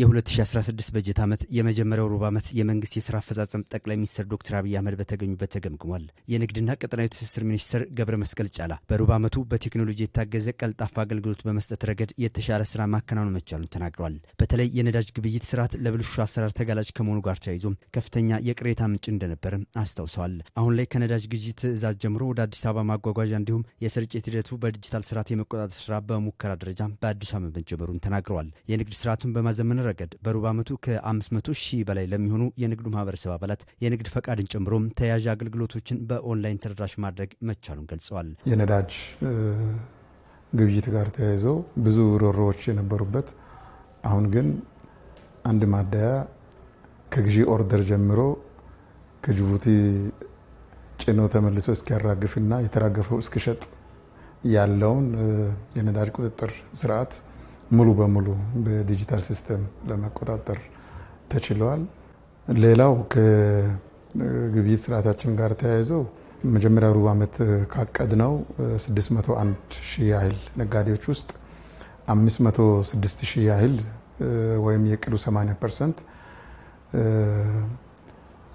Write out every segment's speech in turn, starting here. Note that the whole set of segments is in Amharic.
የ2016 በጀት ዓመት የመጀመሪያው ሩብ ዓመት የመንግስት የስራ አፈጻጸም ጠቅላይ ሚኒስትር ዶክተር አብይ አህመድ በተገኙበት ተገምግሟል። የንግድና ቀጠናዊ ትስስር ሚኒስትር ገብረ መስቀል ጫላ በሩብ ዓመቱ በቴክኖሎጂ የታገዘ ቀልጣፋ አገልግሎት በመስጠት ረገድ የተሻለ ስራ ማከናወን መቻሉን ተናግሯል። በተለይ የነዳጅ ግብይት ስርዓት ለብልሹ አሰራር ተጋላጭ ከመሆኑ ጋር ተያይዞም ከፍተኛ የቅሬታ ምንጭ እንደነበርም አስታውሰዋል። አሁን ላይ ከነዳጅ ግዢ ትእዛዝ ጀምሮ ወደ አዲስ አበባ ማጓጓዣ እንዲሁም የስርጭት ሂደቱ በዲጂታል ስርዓት የመቆጣጠር ስራ በሙከራ ደረጃ በአዲስ አበባ መጀመሩን ተናግረዋል። የንግድ ስርዓቱን በማዘመን ረገድ በሩብ ዓመቱ ከ500 ሺህ በላይ ለሚሆኑ የንግዱ ማህበረሰብ አባላት የንግድ ፈቃድን ጨምሮም ተያዥ አገልግሎቶችን በኦንላይን ተደራሽ ማድረግ መቻሉን ገልጸዋል። የነዳጅ ግብይት ጋር ተያይዘው ብዙ ሮሮዎች የነበሩበት አሁን ግን አንድ ማደያ ከግዢ ኦርደር ጀምሮ ከጅቡቲ ጭኖ ተመልሶ እስኪያራግፍና የተራገፈው እስኪሸጥ ያለውን የነዳጅ ቁጥጥር ስርዓት ሙሉ በሙሉ በዲጂታል ሲስተም ለመቆጣጠር ተችለዋል። ሌላው ከግብይት ስርዓታችን ጋር ተያይዘው መጀመሪያ ሩብ ዓመት ካቀድነው 601 ሺህ ያህል ነጋዴዎች ውስጥ 506 ሺህ ያህል ወይም የቅዱ 80 ፐርሰንት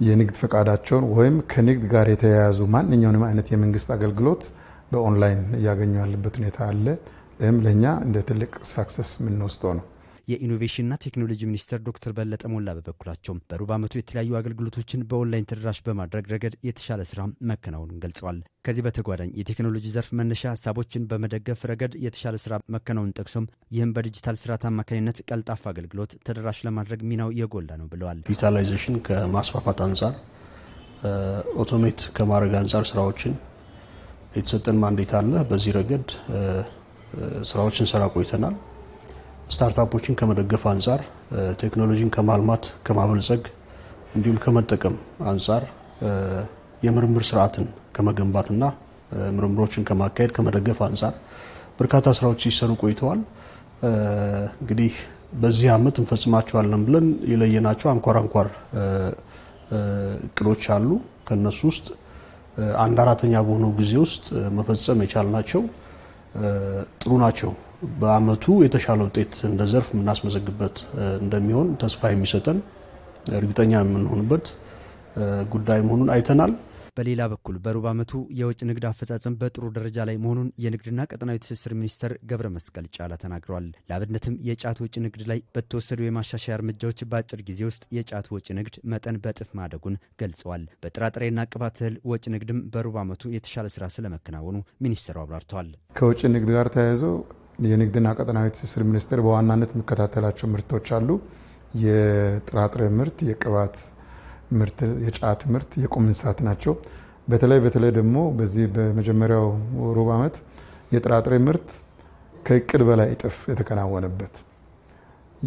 የንግድ ፈቃዳቸውን ወይም ከንግድ ጋር የተያያዙ ማንኛውንም አይነት የመንግስት አገልግሎት በኦንላይን እያገኙ ያለበት ሁኔታ አለ። ይህም ለእኛ እንደ ትልቅ ሳክሰስ የምንወስደው ነው። የኢኖቬሽንና ቴክኖሎጂ ሚኒስትር ዶክተር በለጠ ሞላ በበኩላቸው በሩብ ዓመቱ የተለያዩ አገልግሎቶችን በኦንላይን ተደራሽ በማድረግ ረገድ የተሻለ ስራ መከናወኑን ገልጸዋል። ከዚህ በተጓዳኝ የቴክኖሎጂ ዘርፍ መነሻ ሀሳቦችን በመደገፍ ረገድ የተሻለ ስራ መከናወኑን ጠቅሰውም ይህም በዲጂታል ስርዓት አማካኝነት ቀልጣፍ አገልግሎት ተደራሽ ለማድረግ ሚናው የጎላ ነው ብለዋል። ዲጂታላይዜሽን ከማስፋፋት አንጻር፣ ኦቶሜት ከማድረግ አንጻር ስራዎችን የተሰጠን ማንዴት አለ። በዚህ ረገድ ስራዎችን ሰራ ቆይተናል። ስታርታፖችን ከመደገፍ አንጻር ቴክኖሎጂን ከማልማት ከማበልጸግ እንዲሁም ከመጠቀም አንጻር የምርምር ስርዓትን ከመገንባትና ምርምሮችን ከማካሄድ ከመደገፍ አንጻር በርካታ ስራዎች ሲሰሩ ቆይተዋል። እንግዲህ በዚህ አመት እንፈጽማቸዋለን ብለን የለየናቸው አንኳር አንኳር እቅዶች አሉ። ከነሱ ውስጥ አንድ አራተኛ በሆነው ጊዜ ውስጥ መፈጸም የቻልናቸው ጥሩ ናቸው። በአመቱ የተሻለ ውጤት እንደ ዘርፍ የምናስመዘግበት እንደሚሆን ተስፋ የሚሰጠን እርግጠኛ የምንሆንበት ጉዳይ መሆኑን አይተናል። በሌላ በኩል በሩብ ዓመቱ የውጭ ንግድ አፈጻጸም በጥሩ ደረጃ ላይ መሆኑን የንግድና ቀጠናዊ ትስስር ሚኒስተር ገብረ መስቀል ጫላ ተናግረዋል። ለአብነትም የጫት ውጭ ንግድ ላይ በተወሰዱ የማሻሻያ እርምጃዎች በአጭር ጊዜ ውስጥ የጫት ውጭ ንግድ መጠን በጥፍ ማደጉን ገልጸዋል። በጥራጥሬና ቅባት እህል ወጭ ንግድም በሩብ ዓመቱ የተሻለ ስራ ስለመከናወኑ ሚኒስተሩ አብራርተዋል። ከውጭ ንግድ ጋር ተያይዞ የንግድና ቀጠናዊ ትስስር ሚኒስቴር በዋናነት የሚከታተላቸው ምርቶች አሉ። የጥራጥሬ ምርት፣ የቅባት ምርት የጫት ምርት የቁም እንስሳት ናቸው። በተለይ በተለይ ደግሞ በዚህ በመጀመሪያው ሩብ ዓመት የጥራጥሬ ምርት ከእቅድ በላይ እጥፍ የተከናወነበት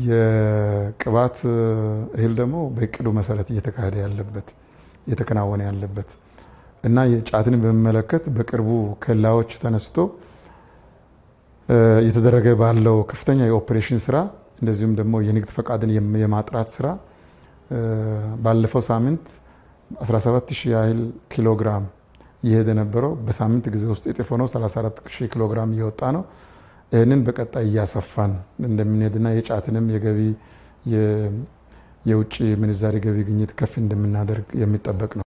የቅባት እህል ደግሞ በእቅዱ መሰረት እየተካሄደ ያለበት እየተከናወነ ያለበት እና የጫትን በሚመለከት በቅርቡ ከላዎች ተነስቶ እየተደረገ ባለው ከፍተኛ የኦፕሬሽን ስራ እንደዚሁም ደግሞ የንግድ ፈቃድን የማጥራት ስራ ባለፈው ሳምንት 170 ያህል ኪሎ ግራም እየሄደ ነበረው በሳምንት ጊዜ ውስጥ የጤፍ ሆኖ 34 ኪሎ ግራም እየወጣ ነው። ይህንን በቀጣይ እያሰፋን እንደምንሄድና የጫትንም የገቢ የውጭ ምንዛሪ ገቢ ግኝት ከፍ እንደምናደርግ የሚጠበቅ ነው።